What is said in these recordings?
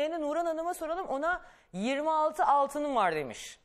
Yeni Uran Hanım'a soralım ona 26 altının var demiş.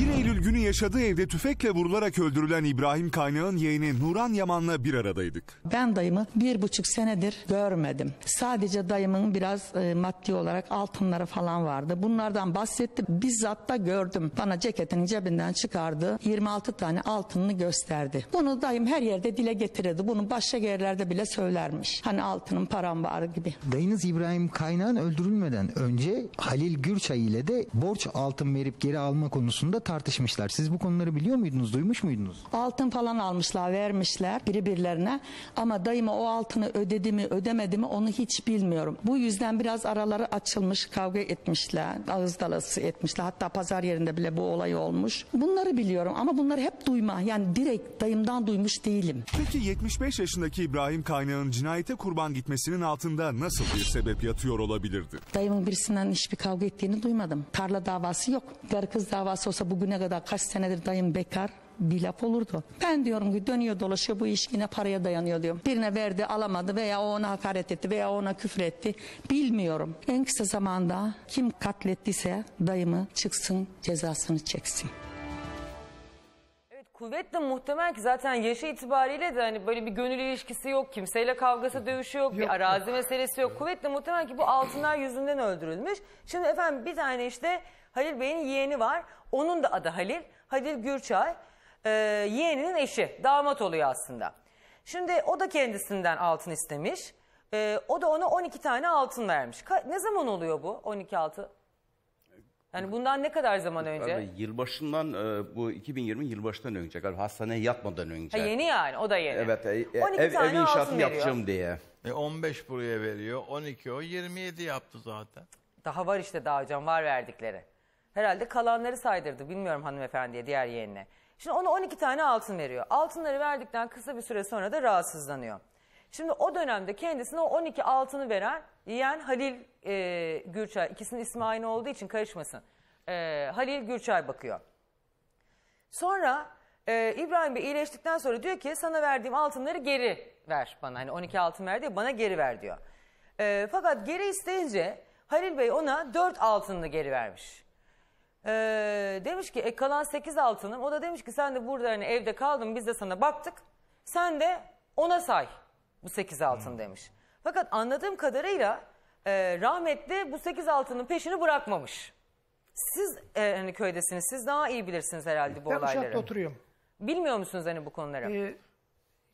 1 Eylül günü yaşadığı evde tüfekle vurularak öldürülen İbrahim Kaynağ'ın yeğeni Nuran Yaman'la bir aradaydık. Ben dayımı bir buçuk senedir görmedim. Sadece dayımın biraz e, maddi olarak altınları falan vardı. Bunlardan bahsetti. Bizzat da gördüm. Bana ceketini cebinden çıkardı. 26 tane altınını gösterdi. Bunu dayım her yerde dile getirirdi. Bunu başka yerlerde bile söylermiş. Hani altının param var gibi. Dayınız İbrahim Kaynağ'ın öldürülmeden önce Halil Gürçay ile de borç altın verip geri alma konusunda tartışmışlar. Siz bu konuları biliyor muydunuz, duymuş muydunuz? Altın falan almışlar, vermişler birbirlerine ama dayıma o altını ödedi mi, ödemedi mi onu hiç bilmiyorum. Bu yüzden biraz araları açılmış, kavga etmişler, ağız dalası etmişler. Hatta pazar yerinde bile bu olay olmuş. Bunları biliyorum ama bunları hep duyma. Yani direkt dayımdan duymuş değilim. Peki 75 yaşındaki İbrahim Kaynağ'ın cinayete kurban gitmesinin altında nasıl bir sebep yatıyor olabilirdi? Dayımın birisinden hiçbir kavga ettiğini duymadım. Tarla davası yok. Karı kız davası olsa Yoksa bugüne kadar kaç senedir dayım bekar bir laf olurdu. Ben diyorum ki dönüyor dolaşıyor bu iş yine paraya dayanıyor diyorum. Birine verdi alamadı veya o ona hakaret etti veya ona küfür etti. Bilmiyorum. En kısa zamanda kim katlettiyse dayımı çıksın cezasını çeksin kuvvetle muhtemel ki zaten yaşı itibariyle de hani böyle bir gönül ilişkisi yok, kimseyle kavgası dövüşü yok, yok bir arazi meselesi yok. Kuvvetle muhtemel ki bu altınlar yüzünden öldürülmüş. Şimdi efendim bir tane işte Halil Bey'in yeğeni var. Onun da adı Halil. Halil Gürçay. E, yeğeninin eşi. Damat oluyor aslında. Şimdi o da kendisinden altın istemiş. E, o da ona 12 tane altın vermiş. Ka ne zaman oluyor bu 12 altı? Yani bundan ne kadar zaman önce? Abi, yılbaşından e, bu 2020 yılbaşından önce galiba hastaneye yatmadan önce. Ha, yeni yani o da yeni. Evet e, e ev, ev inşaatını yapacağım diye. E, 15 buraya veriyor 12 o 27 yaptı zaten. Daha var işte daha hocam var verdikleri. Herhalde kalanları saydırdı. Bilmiyorum hanımefendiye diğer yeğenine. Şimdi ona 12 tane altın veriyor. Altınları verdikten kısa bir süre sonra da rahatsızlanıyor. Şimdi o dönemde kendisine o 12 altını veren yeğen Halil e, Gürçay. ikisinin ismi aynı olduğu için karışmasın. E, Halil Gürçay bakıyor. Sonra e, İbrahim Bey iyileştikten sonra diyor ki sana verdiğim altınları geri ver bana. Hani 12 altın verdi ya bana geri ver diyor. E, fakat geri isteyince Halil Bey ona 4 altınını geri vermiş. Ee, demiş ki e, kalan 8 altınım. O da demiş ki sen de burada hani evde kaldın biz de sana baktık. Sen de ona say bu 8 altın hmm. demiş. Fakat anladığım kadarıyla e, rahmetli bu 8 altının peşini bırakmamış. Siz e, hani köydesiniz siz daha iyi bilirsiniz herhalde bu Ben olayları. Uşak'ta oturuyorum. Bilmiyor musunuz hani bu konuları? Ee,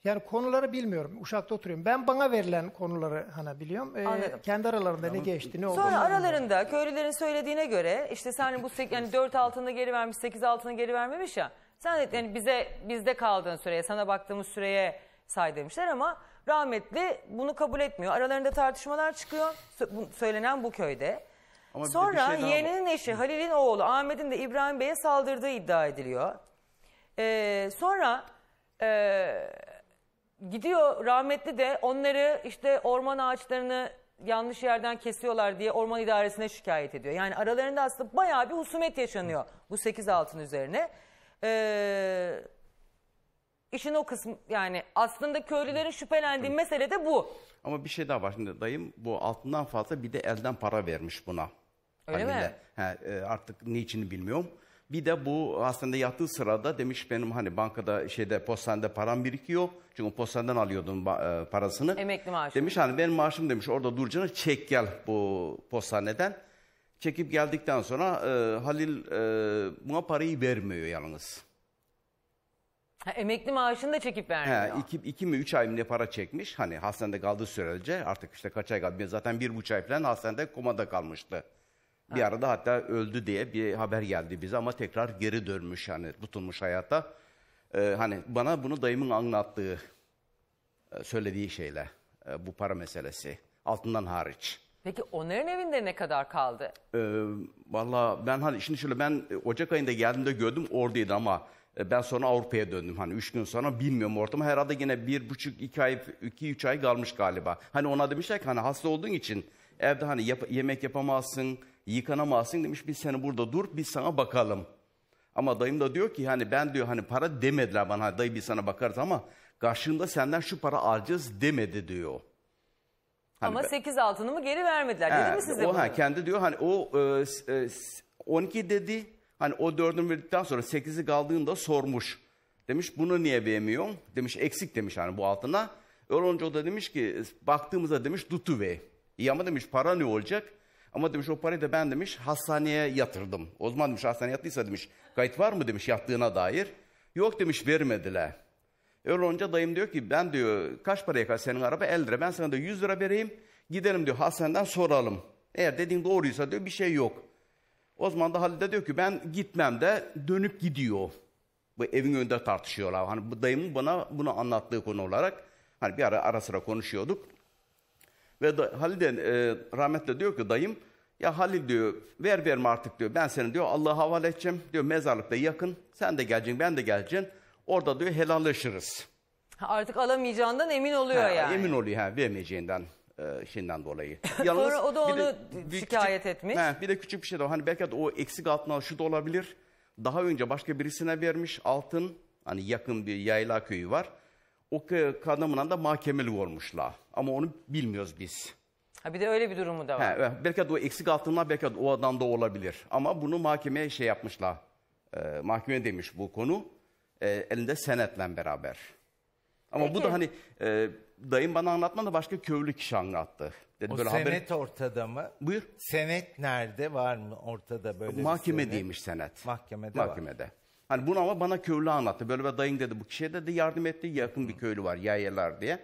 yani konuları bilmiyorum. Uşak'ta oturuyorum. Ben bana verilen konuları hani biliyorum. Ee, Anladım. kendi aralarında ne geçti, ne oldu. Sonra onları bilmiyorum. aralarında köylülerin söylediğine göre işte sen bu yani 4 altını geri vermiş, 8 altını geri vermemiş ya. Sen de yani bize bizde kaldığın süreye, sana baktığımız süreye say demişler ama rahmetli bunu kabul etmiyor. Aralarında tartışmalar çıkıyor. söylenen bu köyde. Ama bir bir şey daha var. yeğeninin eşi Halil'in oğlu Ahmet'in de İbrahim Bey'e saldırdığı iddia ediliyor. Ee, sonra e, gidiyor rahmetli de onları işte orman ağaçlarını yanlış yerden kesiyorlar diye orman idaresine şikayet ediyor. Yani aralarında aslında bayağı bir husumet yaşanıyor bu 8 altın üzerine. Ee, işin o kısmı yani aslında köylülerin şüphelendiği mesele de bu. Ama bir şey daha var şimdi dayım bu altından fazla bir de elden para vermiş buna. Öyle mi? He, e, artık niçini bilmiyorum. Bir de bu hastanede yattığı sırada demiş benim hani bankada şeyde postanede param birikiyor. Çünkü postaneden alıyordum e, parasını. Emekli maaşı. Demiş hani benim maaşım demiş orada duracağına çek gel bu postaneden. Çekip geldikten sonra e, Halil e, buna parayı vermiyor yalnız. Ha, emekli maaşını da çekip vermiyor. He, iki, iki mi üç ay mı ne para çekmiş. Hani hastanede kaldığı sürece artık işte kaç ay kaldı. Zaten bir buçuk ay falan hastanede komada kalmıştı. Bir arada hatta öldü diye bir haber geldi bize ama tekrar geri dönmüş yani tutulmuş hayata. Ee, hani bana bunu dayımın anlattığı, e, söylediği şeyle e, bu para meselesi altından hariç. Peki onların evinde ne kadar kaldı? Ee, Valla ben hani şimdi şöyle ben e, Ocak ayında geldiğimde gördüm oradaydı ama ben sonra Avrupa'ya döndüm hani üç gün sonra bilmiyorum ortamı herhalde yine bir buçuk iki ay iki üç ay kalmış galiba. Hani ona demişler ki hani hasta olduğun için evde hani yap, yemek yapamazsın yıkanamazsın demiş biz seni burada dur biz sana bakalım. Ama dayım da diyor ki hani ben diyor hani para demediler bana hani dayı bir sana bakarız ama karşında senden şu para alacağız demedi diyor. Hani ama ben, altını mı geri vermediler dedi mi size o, bunu? Ha, kendi diyor hani o e, e, 12 dedi hani o 4'ünü verdikten sonra 8'i kaldığında sormuş. Demiş bunu niye beğenmiyorsun? Demiş eksik demiş hani bu altına. Öyle olunca o da demiş ki baktığımızda demiş tutu ve. İyi ama demiş para ne olacak? Ama demiş o parayı da ben demiş hastaneye yatırdım. O zaman demiş hastaneye yattıysa demiş kayıt var mı demiş yattığına dair. Yok demiş vermediler. Öyle olunca dayım diyor ki ben diyor kaç paraya kaç senin araba 50 lira ben sana da 100 lira vereyim. Gidelim diyor hastaneden soralım. Eğer dediğin doğruysa diyor bir şey yok. O zaman da Halide diyor ki ben gitmem de dönüp gidiyor. Bu evin önünde tartışıyorlar. Hani bu dayımın bana bunu anlattığı konu olarak hani bir ara ara sıra konuşuyorduk. Ve da, Halide e, rahmetle diyor ki dayım ya Halil diyor ver verme artık diyor ben seni diyor Allah'a havale edeceğim diyor mezarlıkta yakın sen de geleceksin ben de geleceğim orada diyor helalleşiriz. Artık alamayacağından emin oluyor ha, yani. Emin oluyor ha vermeyeceğinden e, şeyinden dolayı. Yalnız, Sonra o da onu de, şikayet küçük, etmiş. He, bir de küçük bir şey de var. Hani belki de o eksik altın şu da olabilir. Daha önce başka birisine vermiş altın. Hani yakın bir yayla köyü var. O kadınla da mahkemeli olmuşlar. Ama onu bilmiyoruz biz. Ha bir de öyle bir durumu da var. He, belki de o eksik altınlar belki de o adam da olabilir. Ama bunu mahkemeye şey yapmışlar. E, mahkeme demiş bu konu. E, elinde senetle beraber. Ama Peki. bu da hani e, dayım bana anlatma da başka köylü kişi anlattı. Dedi, o böyle senet haber... ortada mı? Buyur. Senet nerede var mı ortada böyle Mahkeme senet. senet. Mahkemede, Mahkemede. var. Hani bunu ama bana köylü anlattı. Böyle bir dayın dedi bu kişiye dedi yardım etti yakın Hı. bir köylü var yayeler diye.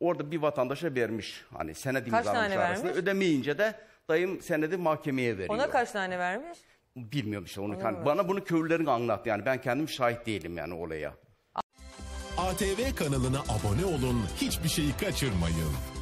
Orada bir vatandaşa vermiş. Hani senedi Kaç tane vermiş? Ödemeyince de dayım senedi mahkemeye veriyor. Ona kaç tane vermiş? Bilmiyorum işte onu. Hani bana bunu köylülerin anlattı yani ben kendim şahit değilim yani olaya. ATV kanalına abone olun, hiçbir şeyi kaçırmayın.